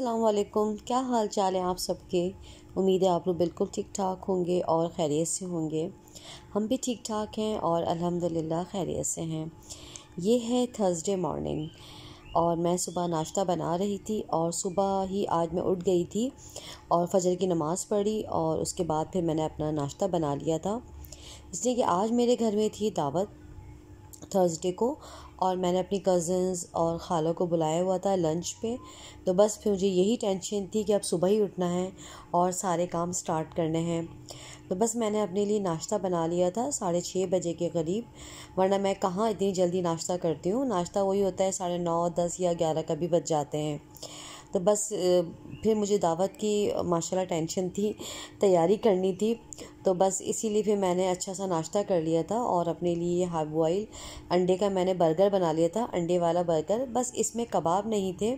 असलकुम क्या हाल चाल है आप सबके उम्मीद है आप लोग बिल्कुल ठीक ठाक होंगे और खैरियत से होंगे हम भी ठीक ठाक हैं और अल्हम्दुलिल्लाह खैरियत से हैं ये है थर्सडे मॉर्निंग और मैं सुबह नाश्ता बना रही थी और सुबह ही आज मैं उठ गई थी और फजर की नमाज़ पढ़ी और उसके बाद फिर मैंने अपना नाश्ता बना लिया था इसलिए कि आज मेरे घर में थी दावत थर्सडे को और मैंने अपनी कज़न्स और खालों को बुलाया हुआ था लंच पे तो बस फिर मुझे यही टेंशन थी कि अब सुबह ही उठना है और सारे काम स्टार्ट करने हैं तो बस मैंने अपने लिए नाश्ता बना लिया था साढ़े छः बजे के करीब वरना मैं कहाँ इतनी जल्दी नाश्ता करती हूँ नाश्ता वही होता है साढ़े नौ दस या ग्यारह कभी बज जाते हैं तो बस फिर मुझे दावत की माशाल्लाह टेंशन थी तैयारी करनी थी तो बस इसीलिए फिर मैंने अच्छा सा नाश्ता कर लिया था और अपने लिए हाफ बॉइल अंडे का मैंने बर्गर बना लिया था अंडे वाला बर्गर बस इसमें कबाब नहीं थे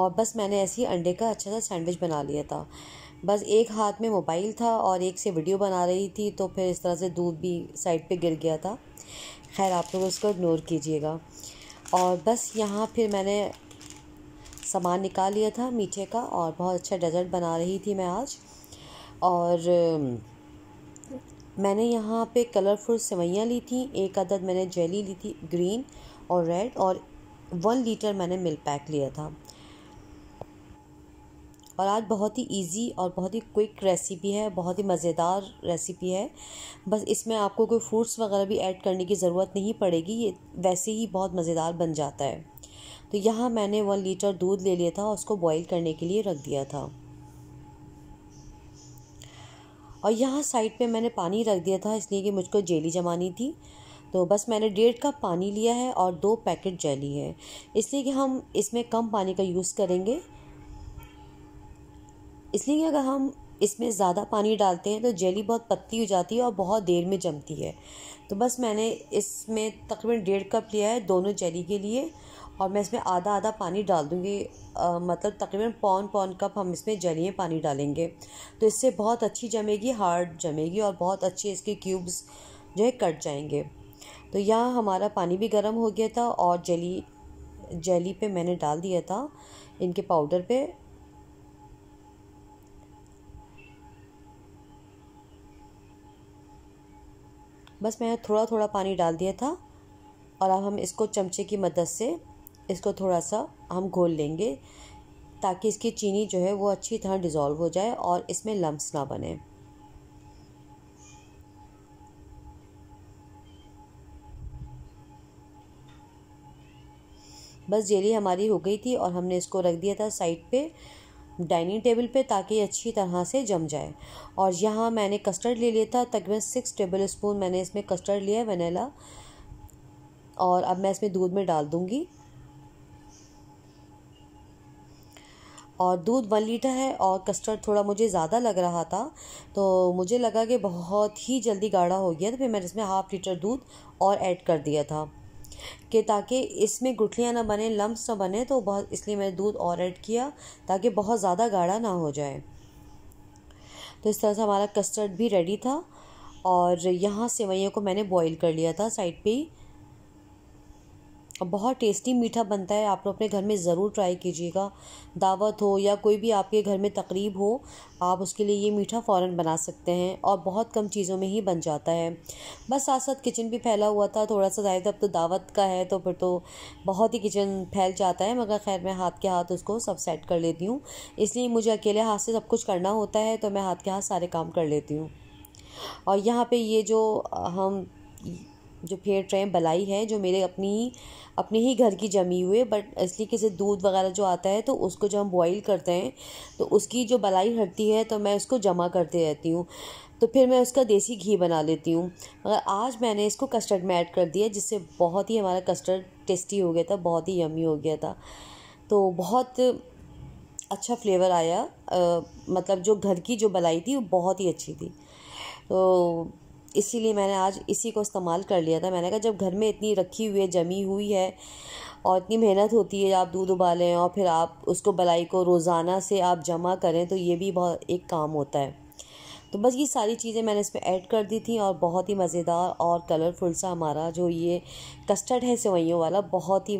और बस मैंने ऐसे ही अंडे का अच्छा सा सैंडविच बना लिया था बस एक हाथ में मोबाइल था और एक से वीडियो बना रही थी तो फिर इस तरह से दूध भी साइड पर गिर गया था खैर आप लोग उसको इग्नोर कीजिएगा और बस यहाँ फिर मैंने सामान निकाल लिया था मीठे का और बहुत अच्छा डेजर्ट बना रही थी मैं आज और मैंने यहाँ पे कलरफुल सेवैयाँ ली थी एक अदद मैंने जेली ली थी ग्रीन और रेड और वन लीटर मैंने मिल्क पैक लिया था और आज बहुत ही इजी और बहुत ही क्विक रेसिपी है बहुत ही मज़ेदार रेसिपी है बस इसमें आपको कोई फ्रूट्स वगैरह भी ऐड करने की ज़रूरत नहीं पड़ेगी ये वैसे ही बहुत मज़ेदार बन जाता है तो यहाँ मैंने वन लीटर दूध ले लिया था और उसको बॉईल करने के लिए रख दिया था और यहाँ साइड पे मैंने पानी रख दिया था इसलिए कि मुझको जेली जमानी थी तो बस मैंने डेढ़ कप पानी लिया है और दो पैकेट जेली है इसलिए कि हम इसमें कम पानी का यूज़ करेंगे इसलिए अगर हम इसमें ज़्यादा पानी डालते हैं तो जेली बहुत पतली हो जाती है और बहुत देर में जमती है तो बस मैंने इसमें तकरीबन डेढ़ कप लिया है दोनों जेली के लिए और मैं इसमें आधा आधा पानी डाल दूँगी मतलब तकरीबन पौन पौन कप हम इसमें जलिए पानी डालेंगे तो इससे बहुत अच्छी जमेगी हार्ड जमेगी और बहुत अच्छे इसके क्यूब्स जो है कट जाएंगे तो यहाँ हमारा पानी भी गर्म हो गया था और जली जली पे मैंने डाल दिया था इनके पाउडर पे बस मैंने थोड़ा थोड़ा पानी डाल दिया था और अब हम इसको चमचे की मदद से इसको थोड़ा सा हम घोल लेंगे ताकि इसकी चीनी जो है वो अच्छी तरह डिज़ोल्व हो जाए और इसमें लम्स ना बने बस जेली हमारी हो गई थी और हमने इसको रख दिया था साइड पे डाइनिंग टेबल पे ताकि अच्छी तरह से जम जाए और यहाँ मैंने कस्टर्ड ले लिया था तकरीबन सिक्स टेबल स्पून मैंने इसमें कस्टर्ड लिया है वनीला और अब मैं इसमें दूध में डाल दूँगी और दूध वन लीटर है और कस्टर्ड थोड़ा मुझे ज़्यादा लग रहा था तो मुझे लगा कि बहुत ही जल्दी गाढ़ा हो गया तो फिर मैंने इसमें हाफ़ लीटर दूध और ऐड कर दिया था कि ताकि इसमें गुठलियाँ ना बने लम्ब ना बने तो बहुत इसलिए मैंने दूध और ऐड किया ताकि बहुत ज़्यादा गाढ़ा ना हो जाए तो इस तरह से हमारा कस्टर्ड भी रेडी था और यहाँ सेवैयों को मैंने बॉईल कर लिया था साइड पे ही और बहुत टेस्टी मीठा बनता है आप लोग अपने घर में ज़रूर ट्राई कीजिएगा दावत हो या कोई भी आपके घर में तकरीब हो आप उसके लिए ये मीठा फ़ौर बना सकते हैं और बहुत कम चीज़ों में ही बन जाता है बस साथ साथ किचन भी फैला हुआ था थोड़ा सा ज़ाहिर अब तो दावत का है तो फिर तो बहुत ही किचन फैल जाता है मगर खैर मैं हाथ के हाथ उसको सब सेट कर लेती हूँ इसलिए मुझे अकेले हाथ से सब कुछ करना होता है तो मैं हाथ के हाथ सारे काम कर लेती हूँ और यहाँ पर ये जो हम जो फेयर ट्रेन बलाई है जो मेरे अपनी ही अपने ही घर की जमी हुई बट इसलिए किसी दूध वगैरह जो आता है तो उसको जब हम बॉईल करते हैं तो उसकी जो बलाई हटती है तो मैं उसको जमा करती रहती हूँ तो फिर मैं उसका देसी घी बना लेती हूँ मगर आज मैंने इसको कस्टर्ड में ऐड कर दिया जिससे बहुत ही हमारा कस्टर्ड टेस्टी हो गया था बहुत ही यमी हो गया था तो बहुत अच्छा फ्लेवर आया आ, मतलब जो घर की जो बलाई थी वो बहुत ही अच्छी थी तो इसीलिए मैंने आज इसी को इस्तेमाल कर लिया था मैंने कहा जब घर में इतनी रखी हुई है जमी हुई है और इतनी मेहनत होती है आप दूध उबालें और फिर आप उसको बलाई को रोज़ाना से आप जमा करें तो ये भी बहुत एक काम होता है तो बस ये सारी चीज़ें मैंने इसमें ऐड कर दी थी और बहुत ही मज़ेदार और कलरफुल सा हमारा जो ये कस्टर्ड है सेवैयों वाला बहुत ही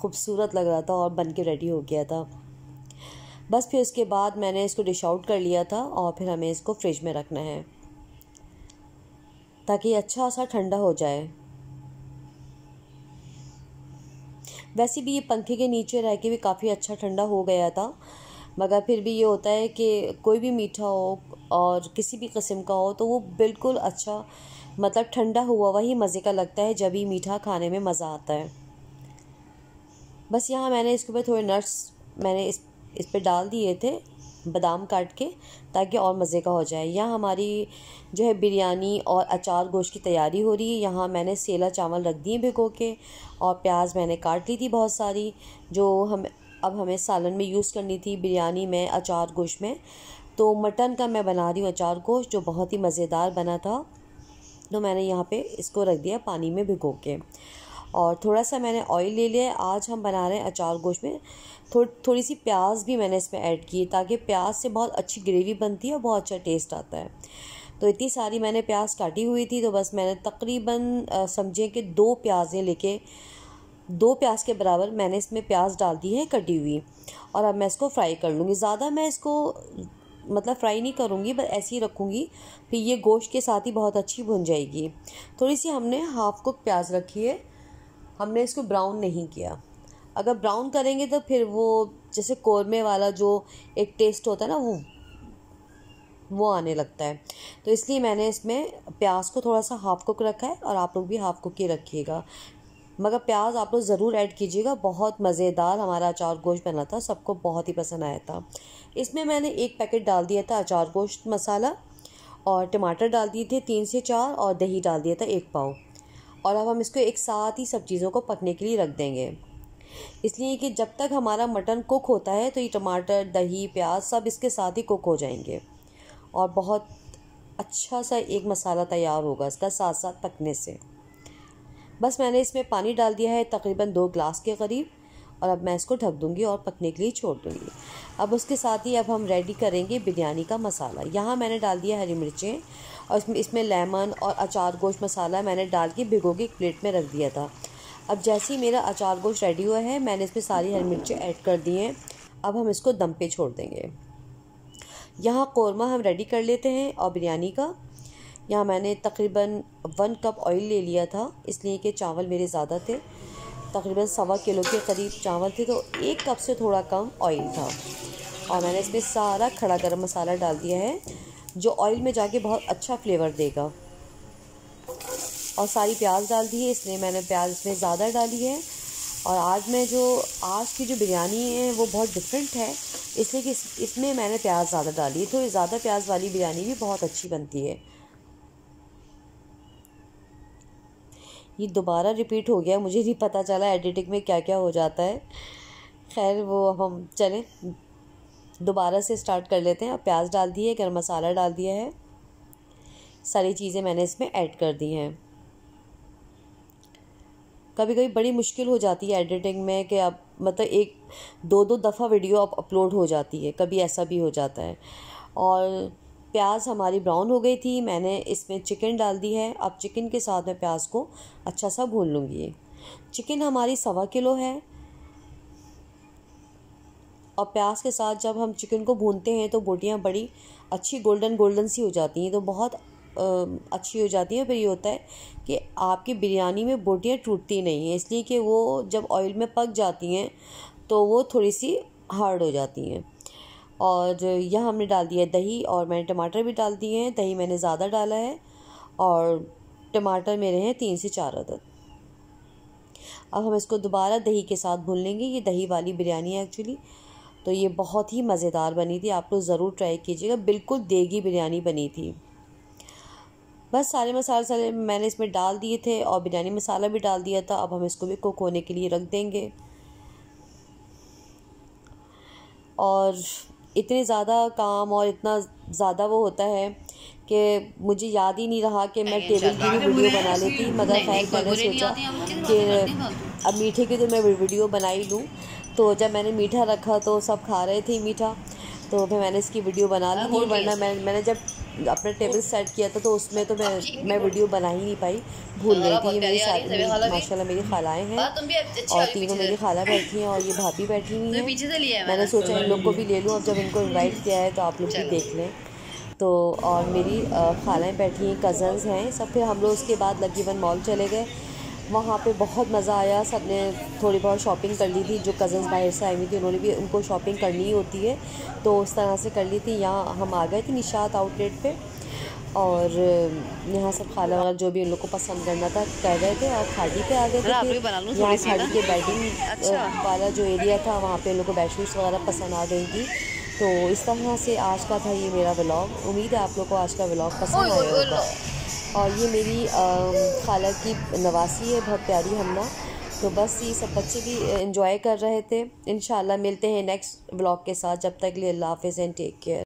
खूबसूरत लग रहा था और बन के रेडी हो गया था बस फिर उसके बाद मैंने इसको डिश आउट कर लिया था और फिर हमें इसको फ्रिज में रखना है ताकि अच्छा सा ठंडा हो जाए वैसे भी ये पंखे के नीचे रह के भी काफ़ी अच्छा ठंडा हो गया था मगर फिर भी ये होता है कि कोई भी मीठा हो और किसी भी कस्म का हो तो वो बिल्कुल अच्छा मतलब ठंडा हुआ हुआ ही मज़े का लगता है जब ही मीठा खाने में मज़ा आता है बस यहाँ मैंने इसके ऊपर थोड़े नट्स मैंने इस इस पर डाल दिए थे बादाम काट के ताकि और मज़े का हो जाए यहाँ हमारी जो है बिरयानी और अचार गोश्त की तैयारी हो रही है यहाँ मैंने सेला चावल रख दिए भिगो के और प्याज मैंने काट ली थी बहुत सारी जो हम अब हमें सालन में यूज़ करनी थी बिरयानी में अचार गोश्त में तो मटन का मैं बना रही हूँ अचार गोश्त जो बहुत ही मज़ेदार बना था तो मैंने यहाँ पर इसको रख दिया पानी में भिगो के और थोड़ा सा मैंने ऑयल ले लिया है आज हम बना रहे हैं अचार गोश्त में थो, थोड़ी सी प्याज भी मैंने इसमें ऐड की है ताकि प्याज से बहुत अच्छी ग्रेवी बनती है और बहुत अच्छा टेस्ट आता है तो इतनी सारी मैंने प्याज काटी हुई थी तो बस मैंने तकरीबन समझे कि दो प्याजें लेके दो प्याज के बराबर मैंने इसमें प्याज डाल दी है कटी हुई और अब मैं इसको फ्राई कर लूँगी ज़्यादा मैं इसको मतलब फ्राई नहीं करूँगी बस ऐसे ही रखूँगी फिर ये गोश्त के साथ ही बहुत अच्छी भुन जाएगी थोड़ी सी हमने हाफ़ कुक प्याज रखी है हमने इसको ब्राउन नहीं किया अगर ब्राउन करेंगे तो फिर वो जैसे कौरमे वाला जो एक टेस्ट होता है ना वो वो आने लगता है तो इसलिए मैंने इसमें प्याज को थोड़ा सा हाफ कुक रखा है और आप लोग भी हाफ कुक ही रखिएगा मगर प्याज आप लोग ज़रूर ऐड कीजिएगा बहुत मज़ेदार हमारा अचार गोश्त बना था सबको बहुत ही पसंद आया था इसमें मैंने एक पैकेट डाल दिया था अचार गोश्त मसाला और टमाटर डाल दिए थे तीन से चार और दही डाल दिया था एक पाव और अब हम इसको एक साथ ही सब चीज़ों को पकने के लिए रख देंगे इसलिए कि जब तक हमारा मटन कुक होता है तो ये टमाटर दही प्याज सब इसके साथ ही कुक हो जाएंगे और बहुत अच्छा सा एक मसाला तैयार होगा इसका साथ साथ पकने से बस मैंने इसमें पानी डाल दिया है तकरीबन दो ग्लास के करीब और अब मैं इसको ढक दूँगी और पकने के लिए छोड़ दूंगी अब उसके साथ ही अब हम रेडी करेंगे बिरयानी का मसाला यहाँ मैंने डाल दिया हरी मिर्चें और इसमें इसमें लेमन और अचार गोश्त मसाला मैंने डाल के भिगो के एक प्लेट में रख दिया था अब जैसे ही मेरा अचार गोश्त रेडी हुआ है मैंने इसमें सारी हरी मिर्चें ऐड कर दी हैं अब हम इसको दम पे छोड़ देंगे यहाँ कौरमा हम रेडी कर लेते हैं और बिरयानी का यहाँ मैंने तकरीबन वन कप ऑयल ले लिया था इसलिए कि चावल मेरे ज़्यादा थे तकरीबन सवा किलो के करीब चावल थे तो एक कप से थोड़ा कम ऑयल था और मैंने इसमें सारा खड़ा गर्म मसाला डाल दिया है जो ऑयल में जाके बहुत अच्छा फ्लेवर देगा और सारी प्याज डाल दी है इसलिए मैंने प्याज इसमें ज़्यादा डाली है और आज मैं जो आज की जो बिरयानी है वो बहुत डिफरेंट है इसलिए कि इस, इसमें मैंने प्याज ज़्यादा डाली है तो ज़्यादा प्याज वाली बिरयानी भी बहुत अच्छी बनती है ये दोबारा रिपीट हो गया मुझे नहीं पता चला एडिटिंग में क्या क्या हो जाता है खैर वो हम चलें दोबारा से स्टार्ट कर लेते हैं और प्याज डाल दिए है गर्म मसाला डाल दिया है सारी चीज़ें मैंने इसमें ऐड कर दी हैं कभी कभी बड़ी मुश्किल हो जाती है एडिटिंग में कि आप मतलब एक दो दो दफ़ा वीडियो आप अपलोड हो जाती है कभी ऐसा भी हो जाता है और प्याज हमारी ब्राउन हो गई थी मैंने इसमें चिकन डाल दी है अब चिकन के साथ मैं प्याज को अच्छा सा भून लूँगी चिकन हमारी सवा किलो है और प्याज के साथ जब हम चिकन को भूनते हैं तो बोटियाँ बड़ी अच्छी गोल्डन गोल्डन सी हो जाती हैं तो बहुत अच्छी हो जाती है फिर ये होता है कि आपकी बिरयानी में बोटियाँ टूटती नहीं हैं इसलिए कि वो जब ऑयल में पक जाती हैं तो वो थोड़ी सी हार्ड हो जाती हैं और यह हमने डाल दिया है दही और मैंने टमाटर भी डाल दिए हैं दही मैंने ज़्यादा डाला है और टमाटर मेरे हैं तीन से चार अदद अब हम इसको दोबारा दही के साथ भून लेंगे ये दही वाली बिरयानी है एक्चुअली तो ये बहुत ही मज़ेदार बनी थी आप लोग ज़रूर ट्राई कीजिएगा बिल्कुल देगी बिरयानी बनी थी बस सारे मसाले सारे मैंने इसमें डाल दिए थे और बिरयानी मसाला भी डाल दिया था अब हम इसको भी कुक होने के लिए रख देंगे और इतने ज़्यादा काम और इतना ज़्यादा वो होता है कि मुझे याद ही नहीं रहा कि मैं टेबल अच्छा, की भी वीडियो बना लेती मगर खैर मैंने सोचा कि अब मीठे की तो मैं वीडियो बनाई लूँ तो जब मैंने मीठा रखा तो सब खा रहे थे मीठा तो फिर मैंने इसकी वीडियो बना ली थी वरना मैं मैंने जब अपना टेबल सेट किया था तो उसमें तो मैं मैं वीडियो बना ही नहीं पाई भूल गई थी मेरी साथ माशाल्लाह मेरी खालाएँ हैं और तीनों मेरी खाला बैठी हैं और ये भाभी बैठी हुई हैं मैंने सोचा इन लोग को भी तो। ले लूँ और जब इनको इन्वाइट किया है तो आप लोग भी देख लें तो और मेरी खालाएँ बैठी हैं कज़न्स हैं सब फिर हम लोग उसके बाद लकीवन मॉल चले गए वहाँ पे बहुत मज़ा आया सब ने थोड़ी बहुत शॉपिंग कर ली थी जो कज़न्स बाहर से आई हुई थी उन्होंने भी उनको शॉपिंग करनी होती है तो उस तरह से कर ली थी यहाँ हम आ गए थे निशात आउटलेट पे और यहाँ सब खाला वगैरह जो भी उन लोग को पसंद करना था कर रहे थे और खाड़ी पे आ गए थे यहाँ खाड़ी के बैटिंग अच्छा। वाला जो एरिया था वहाँ पर उन लोग को बैटरीज वगैरह पसंद आ गई थी तो इस तरह से आज का था ये मेरा ब्लॉग उम्मीद है आप लोग को आज का ब्लॉग पसंद आया होगा और ये मेरी खाला की नवासी है बहुत प्यारी हमना तो बस ये सब बच्चे भी इन्जॉय कर रहे थे इन मिलते हैं नेक्स्ट ब्लॉग के साथ जब तक लिए अल्लाह हाफिज़ एंड टेक केयर